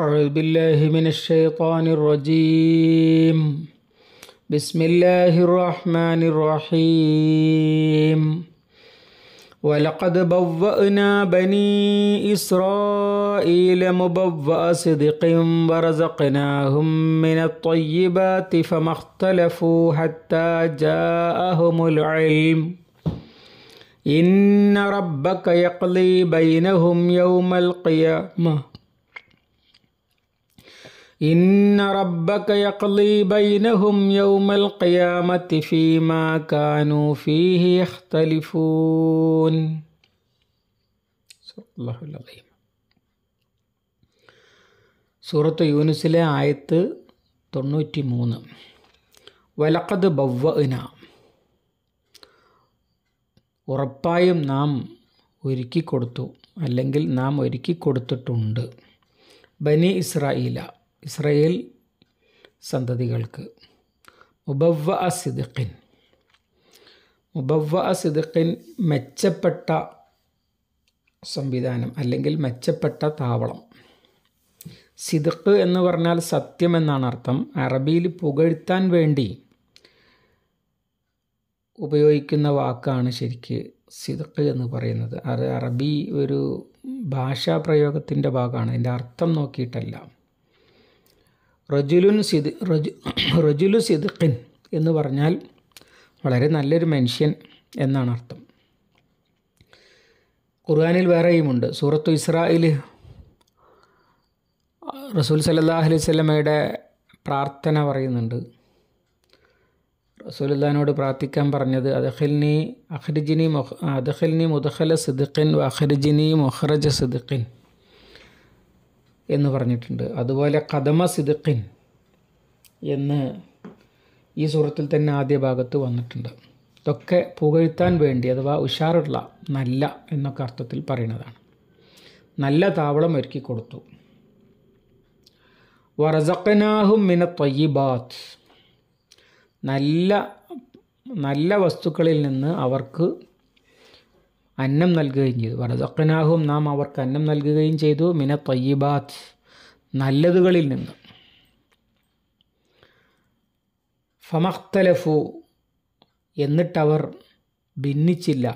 أعوذ بالله من الشيطان الرجيم بسم الله الرحمن الرحيم ولقد بوأنا بني إسرائيل مبوأ صدق ورزقناهم من الطيبات فما اختلفوا حتى جاءهم العلم إن ربك يقضي بينهم يوم القيامة ഇന്ന റബ്ബക്കയും യൗമൽ ഖിയാമത്തി ഫീമാ കാനു ഫീഹി യഖ്തലിഫൂൻ സൂറത്ത് യൂനുസിലെ ആയത്ത് തൊണ്ണൂറ്റി മൂന്ന് വലക്കത് ബവ്വന ഉറപ്പായും നാം ഒരുക്കി കൊടുത്തു അല്ലെങ്കിൽ നാം ഒരുക്കി കൊടുത്തിട്ടുണ്ട് ബനി ഇസ്രായേല ഇസ്രയേൽ സന്തതികൾക്ക് മുബവ്വ സിദിഖിൻ മുബവ്വ സിദിഖിൻ മെച്ചപ്പെട്ട സംവിധാനം അല്ലെങ്കിൽ മെച്ചപ്പെട്ട താവളം സിദിഖ് എന്ന് പറഞ്ഞാൽ സത്യം എന്നാണ് അർത്ഥം അറബിയിൽ പുകഴ്ത്താൻ വേണ്ടി ഉപയോഗിക്കുന്ന വാക്കാണ് ശരിക്ക് സിദിഖ് എന്ന് പറയുന്നത് അത് അറബി ഒരു ഭാഷാ പ്രയോഗത്തിൻ്റെ ഭാഗമാണ് അതിൻ്റെ അർത്ഥം നോക്കിയിട്ടല്ല റജുലുൻ സിദ് റജു റജുലു സിദ്ഖിൻ എന്ന് പറഞ്ഞാൽ വളരെ നല്ലൊരു മനുഷ്യൻ എന്നാണ് അർത്ഥം ഖുർആാനിൽ വേറെയുമുണ്ട് സൂറത്തു ഇസ്രായിൽ റസൂൽ സല്ലാ അലൈഹി സ്വലമയുടെ പ്രാർത്ഥന പറയുന്നുണ്ട് റസൂലുല്ലാനോട് പ്രാർത്ഥിക്കാൻ പറഞ്ഞത് അദഖിൽനി അഖ്രിജിനി മൊഹ് അദഖിൽനി മുദഖല സിദ്ഖിൻ വ മൊഹ്റജ സിദ്ഖിൻ എന്ന് പറഞ്ഞിട്ടുണ്ട് അതുപോലെ കദമ സിദുഖിൻ എന്ന് ഈ സൂറത്തിൽ തന്നെ ആദ്യ ഭാഗത്ത് വന്നിട്ടുണ്ട് ഇതൊക്കെ പുകഴ്ത്താൻ വേണ്ടി അഥവാ ഉഷാറുള്ള നല്ല എന്നൊക്കെ അർത്ഥത്തിൽ പറയുന്നതാണ് നല്ല താവളം ഒരുക്കി കൊടുത്തു വറസക്കനാഹും മിന ത്വയ്യിബാത്ത് നല്ല നല്ല വസ്തുക്കളിൽ നിന്ന് അവർക്ക് അന്നം നൽകുകയും ചെയ്തു വറദഖനാഹും നാം അവർക്ക് അന്നം നൽകുകയും ചെയ്തു മിന തയ്യബാത്ത് നല്ലതുകളിൽ നിന്ന് ഫമഖ്തലഫു എന്നിട്ടവർ ഭിന്നിച്ചില്ല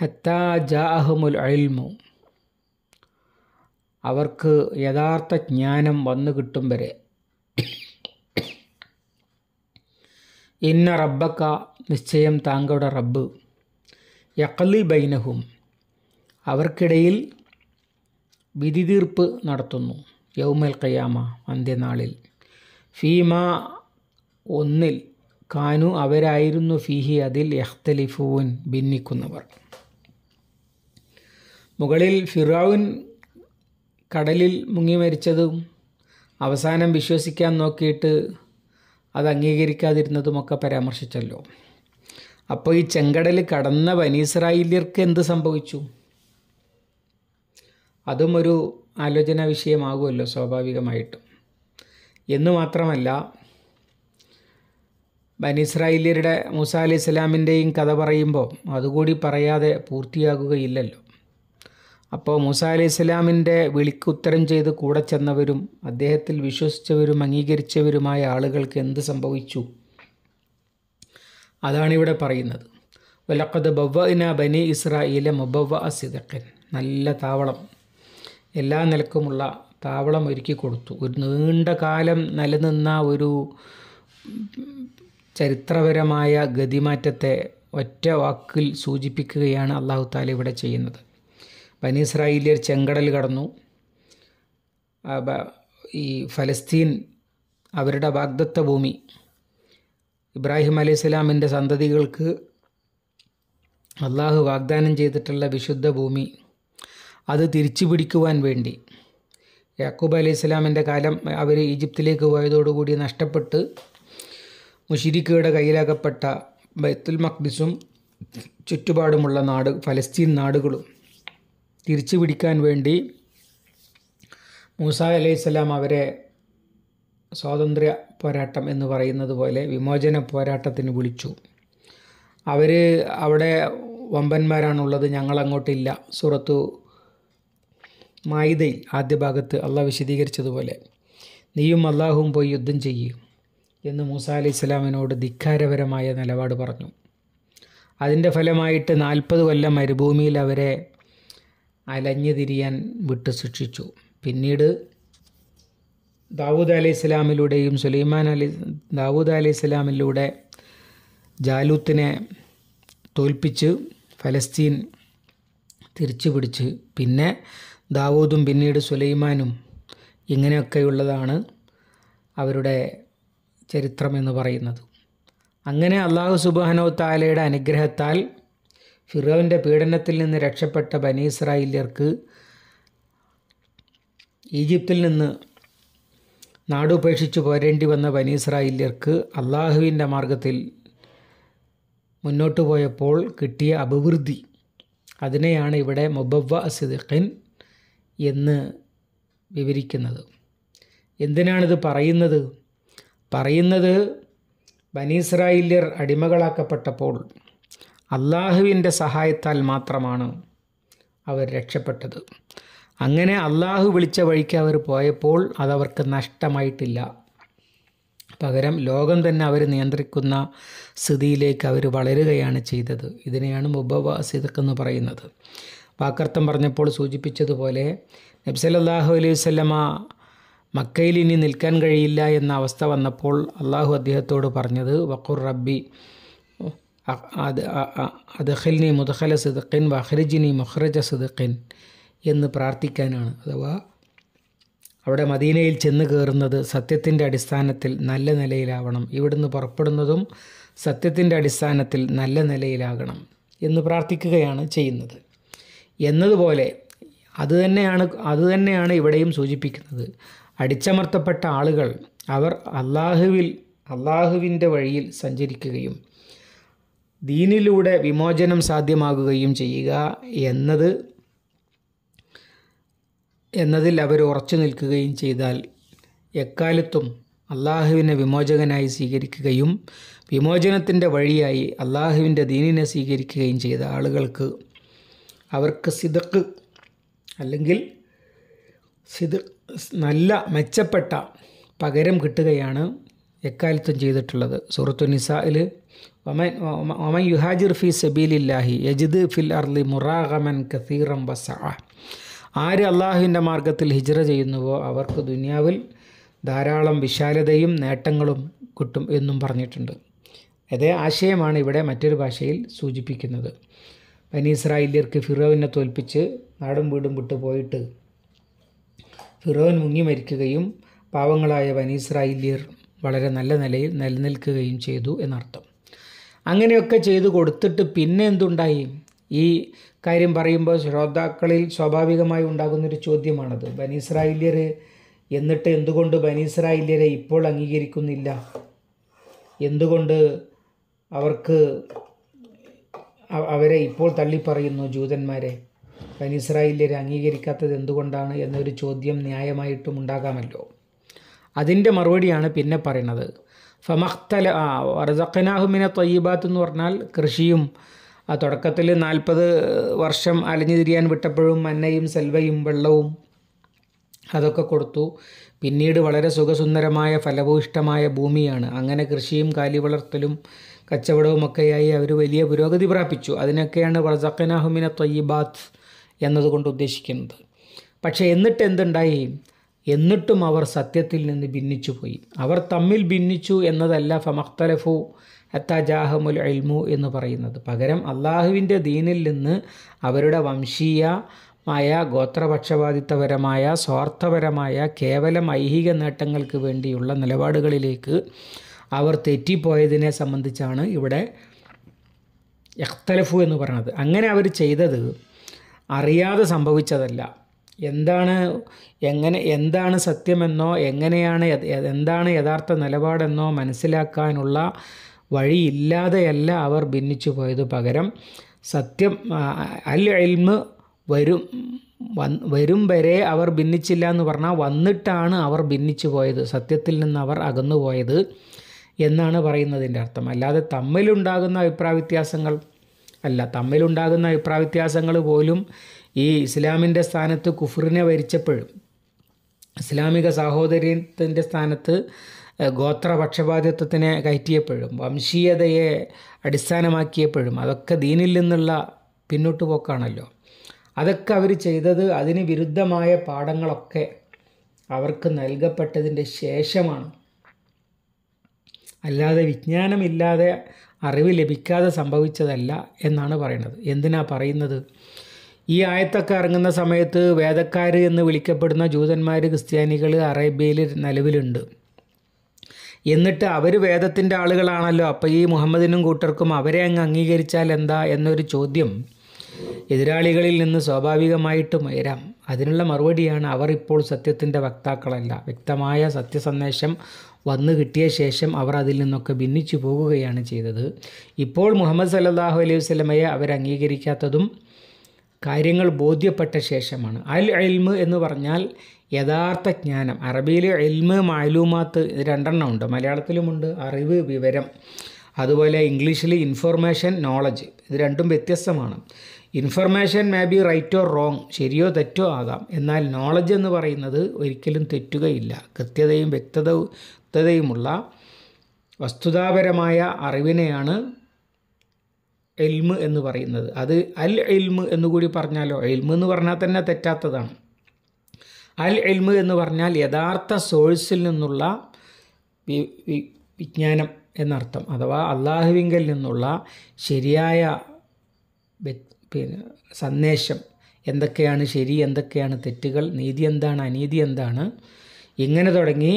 ഹത്താ ജാഅഹുമുൽ അഴിൽമു അവർക്ക് യഥാർത്ഥ ജ്ഞാനം വന്നു കിട്ടും വരെ ഇന്ന റബ്ബക്ക നിശ്ചയം താങ്കളുടെ റബ്ബ് യക്കലി ബൈനഹും അവർക്കിടയിൽ വിധി തീർപ്പ് നടത്തുന്നു യൗമൽ കയ്യാമ അന്ത്യനാളിൽ ഫീമ ഒന്നിൽ കാനു അവരായിരുന്നു ഫീഹി അതിൽ യഹ്തലിഫുവിൻ ഭിന്നിക്കുന്നവർ മുകളിൽ ഫിറാവുൻ കടലിൽ മുങ്ങി മരിച്ചതും അവസാനം വിശ്വസിക്കാൻ നോക്കിയിട്ട് അത് അംഗീകരിക്കാതിരുന്നതുമൊക്കെ പരാമർശിച്ചല്ലോ അപ്പോൾ ഈ ചെങ്കടൽ കടന്ന വനീസ്രായിലിയർക്ക് എന്ത് സംഭവിച്ചു അതും ഒരു ആലോചനാ വിഷയമാകുമല്ലോ സ്വാഭാവികമായിട്ടും എന്ന് മാത്രമല്ല ബനിസ്രായേല്യരുടെ മൂസ അലി ഇസ്ലാമിൻ്റെയും കഥ പറയുമ്പോൾ അതുകൂടി പറയാതെ പൂർത്തിയാകുകയില്ലല്ലോ അപ്പോൾ മൂസ അലി ഇസ്ലാമിൻ്റെ വിളിക്ക് ഉത്തരം ചെയ്ത് കൂടെ ചെന്നവരും അദ്ദേഹത്തിൽ വിശ്വസിച്ചവരും അംഗീകരിച്ചവരുമായ ആളുകൾക്ക് എന്ത് സംഭവിച്ചു അതാണ് ഇവിടെ പറയുന്നത് വലക്കത് ബവ്വന ബനി ഇസ്രായേലെ മുബവ്വ സിദക്കൻ നല്ല താവളം എല്ലാ നിലക്കുമുള്ള താവളം ഒരുക്കി കൊടുത്തു ഒരു നീണ്ട കാലം നിലനിന്ന ഒരു ചരിത്രപരമായ ഗതിമാറ്റത്തെ ഒറ്റ വാക്കിൽ സൂചിപ്പിക്കുകയാണ് അള്ളാഹു താല ഇവിടെ ചെയ്യുന്നത് ബനി ഇസ്രായേലിയർ ചെങ്കടൽ കടന്നു ഈ ഫലസ്തീൻ അവരുടെ വാഗ്ദത്ത ഭൂമി ഇബ്രാഹിം അലൈഹി സ്വലാമിൻ്റെ സന്തതികൾക്ക് അള്ളാഹു വാഗ്ദാനം ചെയ്തിട്ടുള്ള വിശുദ്ധ ഭൂമി അത് തിരിച്ചു പിടിക്കുവാൻ വേണ്ടി യാക്കൂബ് അലൈഹി സ്വലാമിൻ്റെ കാലം അവർ ഈജിപ്തിലേക്ക് പോയതോടുകൂടി നഷ്ടപ്പെട്ട് മുഷിരിക്കയുടെ കയ്യിലാകപ്പെട്ട ബൈത്തുൽ മഖ്ദിസും ചുറ്റുപാടുമുള്ള നാട് ഫലസ്തീൻ നാടുകളും തിരിച്ചു പിടിക്കാൻ വേണ്ടി മൂസ സ്വലാം അവരെ സ്വാതന്ത്ര്യ പോരാട്ടം എന്ന് പറയുന്നത് പോലെ വിമോചന പോരാട്ടത്തിന് വിളിച്ചു അവർ അവിടെ വമ്പന്മാരാണുള്ളത് ഞങ്ങളങ്ങോട്ടില്ല സുറത്തു മായിതയിൽ ആദ്യ ഭാഗത്ത് അള്ളാഹ് വിശദീകരിച്ചതുപോലെ നീയും അള്ളാഹുവും പോയി യുദ്ധം ചെയ്യും എന്ന് മൂസ അലി ഇസ്ലാമിനോട് ധിക്കാരപരമായ നിലപാട് പറഞ്ഞു അതിൻ്റെ ഫലമായിട്ട് നാൽപ്പത് കൊല്ലം മരുഭൂമിയിൽ അവരെ അലഞ്ഞു തിരിയാൻ വിട്ട് ശിക്ഷിച്ചു പിന്നീട് ദാവൂദ് അലി ഇസ്ലാമിലൂടെയും സുലൈമാൻ അലി ദാവൂദ് അലി ഇസ്ലാമിലൂടെ ജാലൂത്തിനെ തോൽപ്പിച്ച് ഫലസ്തീൻ തിരിച്ചു പിടിച്ച് പിന്നെ ദാവൂദും പിന്നീട് സുലൈമാനും ഇങ്ങനെയൊക്കെയുള്ളതാണ് അവരുടെ ചരിത്രം എന്ന് പറയുന്നത് അങ്ങനെ അള്ളാഹു സുബാനോ താലയുടെ അനുഗ്രഹത്താൽ ഫിറോവിൻ്റെ പീഡനത്തിൽ നിന്ന് രക്ഷപ്പെട്ട ബനീസ്രായിലർക്ക് ഈജിപ്തിൽ നിന്ന് നാടുപേക്ഷിച്ച് പോരേണ്ടി വന്ന ബനീസ്രായില്യർക്ക് അള്ളാഹുവിൻ്റെ മാർഗത്തിൽ മുന്നോട്ട് പോയപ്പോൾ കിട്ടിയ അഭിവൃദ്ധി അതിനെയാണ് ഇവിടെ മുബവ്വ സിദ്ഖിൻ എന്ന് വിവരിക്കുന്നത് എന്തിനാണിത് പറയുന്നത് പറയുന്നത് ബനീസ്രായില്യർ അടിമകളാക്കപ്പെട്ടപ്പോൾ അള്ളാഹുവിൻ്റെ സഹായത്താൽ മാത്രമാണ് അവർ രക്ഷപ്പെട്ടത് അങ്ങനെ വിളിച്ച വഴിക്ക് അവർ പോയപ്പോൾ അതവർക്ക് നഷ്ടമായിട്ടില്ല പകരം ലോകം തന്നെ അവർ നിയന്ത്രിക്കുന്ന സ്ഥിതിയിലേക്ക് അവർ വളരുകയാണ് ചെയ്തത് ഇതിനെയാണ് മുബവാസിദക്ക് എന്ന് പറയുന്നത് വാക്കർത്ഥം പറഞ്ഞപ്പോൾ സൂചിപ്പിച്ചതുപോലെ നബ്സലല്ലാഹു അലൈഹി വല്ലമ മക്കയിൽ ഇനി നിൽക്കാൻ കഴിയില്ല എന്ന അവസ്ഥ വന്നപ്പോൾ അള്ളാഹു അദ്ദേഹത്തോട് പറഞ്ഞത് വഖുർ റബ്ബി അദ് അദ്ഖിൽനി മുദഹല സിദ്ഖിൻ വഹ്രിജിനി മുഹ്രജ സിദ്ഖിൻ എന്ന് പ്രാർത്ഥിക്കാനാണ് അഥവാ അവിടെ മദീനയിൽ ചെന്ന് കയറുന്നത് സത്യത്തിൻ്റെ അടിസ്ഥാനത്തിൽ നല്ല നിലയിലാവണം ഇവിടുന്ന് പുറപ്പെടുന്നതും സത്യത്തിൻ്റെ അടിസ്ഥാനത്തിൽ നല്ല നിലയിലാകണം എന്ന് പ്രാർത്ഥിക്കുകയാണ് ചെയ്യുന്നത് എന്നതുപോലെ അതുതന്നെയാണ് അതുതന്നെയാണ് ഇവിടെയും സൂചിപ്പിക്കുന്നത് അടിച്ചമർത്തപ്പെട്ട ആളുകൾ അവർ അള്ളാഹുവിൽ അള്ളാഹുവിൻ്റെ വഴിയിൽ സഞ്ചരിക്കുകയും ദീനിലൂടെ വിമോചനം സാധ്യമാകുകയും ചെയ്യുക എന്നത് എന്നതിൽ അവർ ഉറച്ചു നിൽക്കുകയും ചെയ്താൽ എക്കാലത്തും അള്ളാഹുവിനെ വിമോചകനായി സ്വീകരിക്കുകയും വിമോചനത്തിൻ്റെ വഴിയായി അള്ളാഹുവിൻ്റെ ദീനിനെ സ്വീകരിക്കുകയും ചെയ്ത ആളുകൾക്ക് അവർക്ക് സിതക്ക് അല്ലെങ്കിൽ സിത് നല്ല മെച്ചപ്പെട്ട പകരം കിട്ടുകയാണ് എക്കാലത്തും ചെയ്തിട്ടുള്ളത് സൂറത്തു നിസായിൽ ഒമൻ ഒമൻ യുഹാജിർ ഫി സബീലില്ലാഹി യജിദ് ഫിൽ അർലി മുറാഗമൻ കസീറം വസ ആര് അള്ളാഹുവിൻ്റെ മാർഗത്തിൽ ഹിജ്ര ചെയ്യുന്നുവോ അവർക്ക് ദുനിയാവിൽ ധാരാളം വിശാലതയും നേട്ടങ്ങളും കിട്ടും എന്നും പറഞ്ഞിട്ടുണ്ട് അതേ ആശയമാണ് ഇവിടെ മറ്റൊരു ഭാഷയിൽ സൂചിപ്പിക്കുന്നത് പനീസ്രായില്യർക്ക് ഫിറോവിനെ തോൽപ്പിച്ച് നാടും വീടും വിട്ടു പോയിട്ട് ഫിറോൻ മുങ്ങി മരിക്കുകയും പാവങ്ങളായ വനീസ്രായില്യർ വളരെ നല്ല നിലയിൽ നിലനിൽക്കുകയും ചെയ്തു എന്നർത്ഥം അങ്ങനെയൊക്കെ ചെയ്തു കൊടുത്തിട്ട് പിന്നെ എന്തുണ്ടായി ഈ കാര്യം പറയുമ്പോൾ ശ്രോതാക്കളിൽ സ്വാഭാവികമായി ഉണ്ടാകുന്നൊരു ചോദ്യമാണത് ബനീസ്രായില്യർ എന്നിട്ട് എന്തുകൊണ്ട് ബനീസ്രായില്യരെ ഇപ്പോൾ അംഗീകരിക്കുന്നില്ല എന്തുകൊണ്ട് അവർക്ക് അവരെ ഇപ്പോൾ തള്ളിപ്പറയുന്നു ജൂതന്മാരെ ബനീസ്രായില്യരെ അംഗീകരിക്കാത്തത് എന്തുകൊണ്ടാണ് എന്നൊരു ചോദ്യം ന്യായമായിട്ടും ഉണ്ടാകാമല്ലോ അതിൻ്റെ മറുപടിയാണ് പിന്നെ പറയുന്നത് ഫമഖ്തല ആ റസഖനാഹുമിനെ തൊയ്യബാത്ത് എന്ന് പറഞ്ഞാൽ കൃഷിയും ആ തുടക്കത്തിൽ നാൽപ്പത് വർഷം അലഞ്ഞു തിരിയാൻ വിട്ടപ്പോഴും മന്നയും സെൽവയും വെള്ളവും അതൊക്കെ കൊടുത്തു പിന്നീട് വളരെ സുഖസുന്ദരമായ ഫലഭൂയിഷ്ടമായ ഭൂമിയാണ് അങ്ങനെ കൃഷിയും കാലി വളർത്തലും കച്ചവടവുമൊക്കെയായി അവർ വലിയ പുരോഗതി പ്രാപിച്ചു അതിനൊക്കെയാണ് റസഖനാഹുമിന തൊയ്യബാത്ത് എന്നതുകൊണ്ട് ഉദ്ദേശിക്കുന്നത് പക്ഷേ എന്നിട്ട് എന്തുണ്ടായി എന്നിട്ടും അവർ സത്യത്തിൽ നിന്ന് ഭിന്നിച്ചു പോയി അവർ തമ്മിൽ ഭിന്നിച്ചു എന്നതല്ല ഫമഖ്തലഫു അത്താജാഹമുൽ അൽമു എന്ന് പറയുന്നത് പകരം അള്ളാഹുവിൻ്റെ ദീനിൽ നിന്ന് അവരുടെ വംശീയ മായ ഗോത്രപക്ഷപാതിത്വപരമായ സ്വാർത്ഥപരമായ കേവലം ഐഹിക നേട്ടങ്ങൾക്ക് വേണ്ടിയുള്ള നിലപാടുകളിലേക്ക് അവർ തെറ്റിപ്പോയതിനെ സംബന്ധിച്ചാണ് ഇവിടെ എഖ്തലഫു എന്ന് പറയുന്നത് അങ്ങനെ അവർ ചെയ്തത് അറിയാതെ സംഭവിച്ചതല്ല എന്താണ് എങ്ങനെ എന്താണ് സത്യമെന്നോ എങ്ങനെയാണ് എന്താണ് യഥാർത്ഥ നിലപാടെന്നോ മനസ്സിലാക്കാനുള്ള വഴിയില്ലാതെയല്ല അവർ ഭിന്നിച്ചു പോയത് പകരം സത്യം അല്ല എൽമ് വരും വരും വരെ അവർ ഭിന്നിച്ചില്ല എന്ന് പറഞ്ഞാൽ വന്നിട്ടാണ് അവർ ഭിന്നിച്ചു പോയത് സത്യത്തിൽ നിന്ന് അവർ അകന്നു പോയത് എന്നാണ് പറയുന്നതിൻ്റെ അർത്ഥം അല്ലാതെ തമ്മിലുണ്ടാകുന്ന അഭിപ്രായ വ്യത്യാസങ്ങൾ അല്ല തമ്മിലുണ്ടാകുന്ന അഭിപ്രായ വ്യത്യാസങ്ങൾ പോലും ഈ ഇസ്ലാമിൻ്റെ സ്ഥാനത്ത് കുഫറിനെ വരിച്ചപ്പോഴും ഇസ്ലാമിക സാഹോദര്യത്തിൻ്റെ സ്ഥാനത്ത് ഗോത്രപക്ഷപാതിത്വത്തിനെ കയറ്റിയപ്പോഴും വംശീയതയെ അടിസ്ഥാനമാക്കിയപ്പോഴും അതൊക്കെ ദീനിൽ നിന്നുള്ള പിന്നോട്ട് പോക്കാണല്ലോ അതൊക്കെ അവർ ചെയ്തത് അതിന് വിരുദ്ധമായ പാഠങ്ങളൊക്കെ അവർക്ക് നൽകപ്പെട്ടതിൻ്റെ ശേഷമാണ് അല്ലാതെ വിജ്ഞാനമില്ലാതെ അറിവ് ലഭിക്കാതെ സംഭവിച്ചതല്ല എന്നാണ് പറയുന്നത് എന്തിനാ പറയുന്നത് ഈ ആയത്തൊക്കെ ഇറങ്ങുന്ന സമയത്ത് വേദക്കാർ എന്ന് വിളിക്കപ്പെടുന്ന ജൂതന്മാർ ക്രിസ്ത്യാനികൾ അറേബ്യയിൽ നിലവിലുണ്ട് എന്നിട്ട് അവർ വേദത്തിൻ്റെ ആളുകളാണല്ലോ അപ്പോൾ ഈ മുഹമ്മദിനും കൂട്ടർക്കും അവരെ അങ്ങ് അംഗീകരിച്ചാൽ എന്താ എന്നൊരു ചോദ്യം എതിരാളികളിൽ നിന്ന് സ്വാഭാവികമായിട്ടും ഉയരാം അതിനുള്ള മറുപടിയാണ് അവർ ഇപ്പോൾ സത്യത്തിൻ്റെ വക്താക്കളല്ല വ്യക്തമായ സത്യസന്ദേശം വന്നു കിട്ടിയ ശേഷം അവർ അതിൽ നിന്നൊക്കെ ഭിന്നിച്ചു പോകുകയാണ് ചെയ്തത് ഇപ്പോൾ മുഹമ്മദ് സല്ലാഹു അലൈഹി അവർ അംഗീകരിക്കാത്തതും കാര്യങ്ങൾ ബോധ്യപ്പെട്ട ശേഷമാണ് അൽ എൽമ് എന്ന് പറഞ്ഞാൽ യഥാർത്ഥ ജ്ഞാനം അറബിയിൽ എൽമ് മാലൂമാത്ത് ഇത് രണ്ടെണ്ണം ഉണ്ട് മലയാളത്തിലുമുണ്ട് അറിവ് വിവരം അതുപോലെ ഇംഗ്ലീഷിൽ ഇൻഫർമേഷൻ നോളജ് ഇത് രണ്ടും വ്യത്യസ്തമാണ് information may be right or wrong ശരിയോ തെറ്റോ ആകാം എന്നാൽ നോളജ് എന്ന് പറയുന്നത് ഒരിക്കലും തെറ്റുകയില്ല കൃത്യതയും വ്യക്തതയുമുള്ള വസ്തുതാപരമായ അറിവിനെയാണ് എൽമ് എന്ന് പറയുന്നത് അത് അൽ എൽമ് എന്നുകൂടി പറഞ്ഞാലോ എൽമ് എന്ന് പറഞ്ഞാൽ തന്നെ തെറ്റാത്തതാണ് അൽ എൽമ് എന്ന് പറഞ്ഞാൽ യഥാർത്ഥ സോഴ്സിൽ നിന്നുള്ള വിജ്ഞാനം എന്നർത്ഥം അഥവാ അള്ളാഹുവിങ്കൽ നിന്നുള്ള ശരിയായ പിന്നെ സന്ദേശം എന്തൊക്കെയാണ് ശരി എന്തൊക്കെയാണ് തെറ്റുകൾ നീതി എന്താണ് അനീതി എന്താണ് ഇങ്ങനെ തുടങ്ങി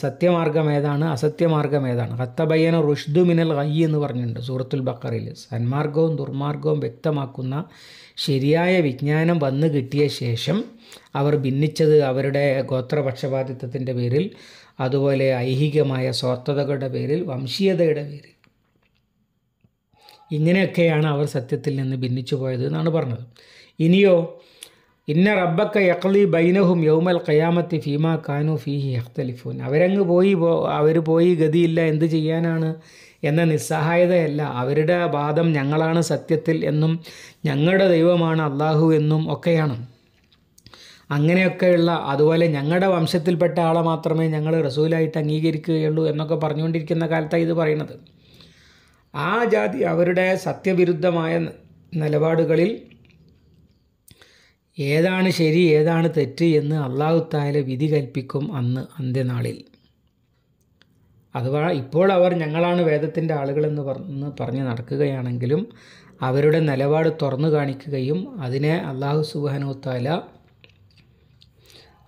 സത്യമാർഗം ഏതാണ് അസത്യമാർഗം ഏതാണ് ഹത്തബയ്യന റുഷ്ദു മിനൽ ഹയ്യി എന്ന് പറഞ്ഞിട്ടുണ്ട് സൂറത്തുൽ ബഖറയിൽ സന്മാർഗവും ദുർമാർഗവും വ്യക്തമാക്കുന്ന ശരിയായ വിജ്ഞാനം വന്നു കിട്ടിയ ശേഷം അവർ ഭിന്നിച്ചത് അവരുടെ ഗോത്രപക്ഷപാതിത്വത്തിൻ്റെ പേരിൽ അതുപോലെ ഐഹികമായ സ്വാർത്ഥതകളുടെ പേരിൽ വംശീയതയുടെ പേരിൽ ഇങ്ങനെയൊക്കെയാണ് അവർ സത്യത്തിൽ നിന്ന് ഭിന്നിച്ചു പോയത് എന്നാണ് പറഞ്ഞത് ഇനിയോ ഇന്ന റബ്ബക്ക യക്ലി ബൈനഹും യൗമൽ ഖയാമത്തി ഫീമ ഖാനു ഫീഹി യഖ്തലിഫൂൻ അവരങ്ങ് പോയി അവർ പോയി ഗതിയില്ല എന്ത് ചെയ്യാനാണ് എന്ന നിസ്സഹായതയല്ല അവരുടെ വാദം ഞങ്ങളാണ് സത്യത്തിൽ എന്നും ഞങ്ങളുടെ ദൈവമാണ് അള്ളാഹു എന്നും ഒക്കെയാണ് അങ്ങനെയൊക്കെയുള്ള അതുപോലെ ഞങ്ങളുടെ വംശത്തിൽപ്പെട്ട ആളെ മാത്രമേ ഞങ്ങൾ റസൂലായിട്ട് അംഗീകരിക്കുകയുള്ളൂ എന്നൊക്കെ പറഞ്ഞുകൊണ്ടിരിക്കുന്ന കാലത്താണ് ഇത് പറയുന്നത് ആ ജാതി അവരുടെ സത്യവിരുദ്ധമായ നിലപാടുകളിൽ ഏതാണ് ശരി ഏതാണ് തെറ്റ് എന്ന് താല വിധി കൽപ്പിക്കും അന്ന് അന്ത്യനാളിൽ അഥവാ ഇപ്പോൾ അവർ ഞങ്ങളാണ് വേദത്തിൻ്റെ ആളുകളെന്ന് പറഞ്ഞ് പറഞ്ഞ് നടക്കുകയാണെങ്കിലും അവരുടെ നിലപാട് തുറന്നു കാണിക്കുകയും അതിനെ അള്ളാഹു സുബാനുത്താല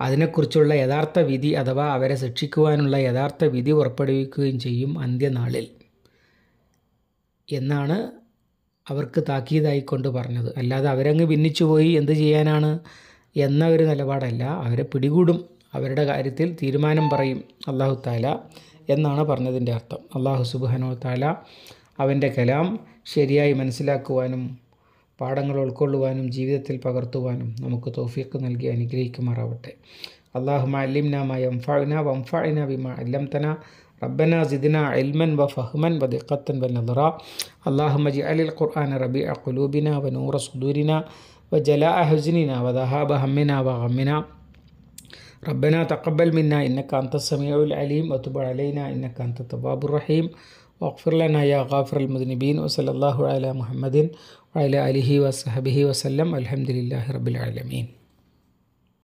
അതിനെക്കുറിച്ചുള്ള യഥാർത്ഥ വിധി അഥവാ അവരെ ശിക്ഷിക്കുവാനുള്ള യഥാർത്ഥ വിധി പുറപ്പെടുവിക്കുകയും ചെയ്യും അന്ത്യനാളിൽ എന്നാണ് അവർക്ക് താക്കീതായിക്കൊണ്ട് പറഞ്ഞത് അല്ലാതെ അവരങ്ങ് ഭിന്നിച്ചു പോയി എന്ത് ചെയ്യാനാണ് എന്ന ഒരു നിലപാടല്ല അവരെ പിടികൂടും അവരുടെ കാര്യത്തിൽ തീരുമാനം പറയും അള്ളാഹു താല എന്നാണ് പറഞ്ഞതിൻ്റെ അർത്ഥം അള്ളാഹു സുബാനോ താല അവൻ്റെ കലാം ശരിയായി മനസ്സിലാക്കുവാനും പാഠങ്ങൾ ഉൾക്കൊള്ളുവാനും ജീവിതത്തിൽ പകർത്തുവാനും നമുക്ക് തോഫിയൊക്കെ നൽകി അനുഗ്രഹിക്കുമാറാവട്ടെ اللهم علمنا ما ينفعنا وانفعنا بما علمتنا ربنا زدنا علما وفهما ودقة ونظرا اللهم اجعل القرآن ربيع قلوبنا ونور صدورنا وجلاء حزننا وذهاب همنا وغمنا ربنا تقبل منا إنك أنت السميع العليم وتب علينا إنك أنت التواب الرحيم واغفر لنا يا غافر المذنبين وصلى الله على محمد وعلى آله وصحبه وسلم الحمد لله رب العالمين